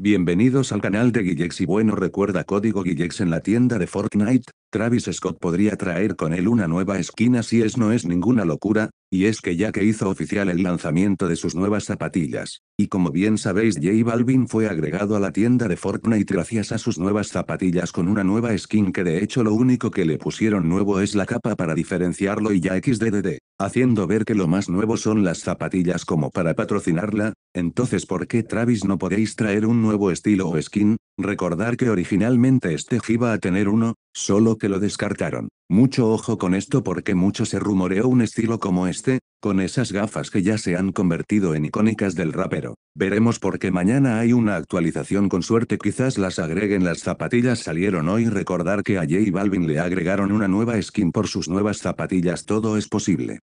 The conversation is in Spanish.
Bienvenidos al canal de Guillex y bueno recuerda código Guillex en la tienda de Fortnite, Travis Scott podría traer con él una nueva esquina si es no es ninguna locura, y es que ya que hizo oficial el lanzamiento de sus nuevas zapatillas, y como bien sabéis J Balvin fue agregado a la tienda de Fortnite gracias a sus nuevas zapatillas con una nueva skin que de hecho lo único que le pusieron nuevo es la capa para diferenciarlo y ya XDDD, haciendo ver que lo más nuevo son las zapatillas como para patrocinarla, entonces ¿por qué Travis no podéis traer un nuevo estilo o skin? Recordar que originalmente este iba a tener uno, solo que lo descartaron. Mucho ojo con esto porque mucho se rumoreó un estilo como este, con esas gafas que ya se han convertido en icónicas del rapero. Veremos porque mañana hay una actualización con suerte quizás las agreguen las zapatillas salieron hoy recordar que a Jay Balvin le agregaron una nueva skin por sus nuevas zapatillas todo es posible.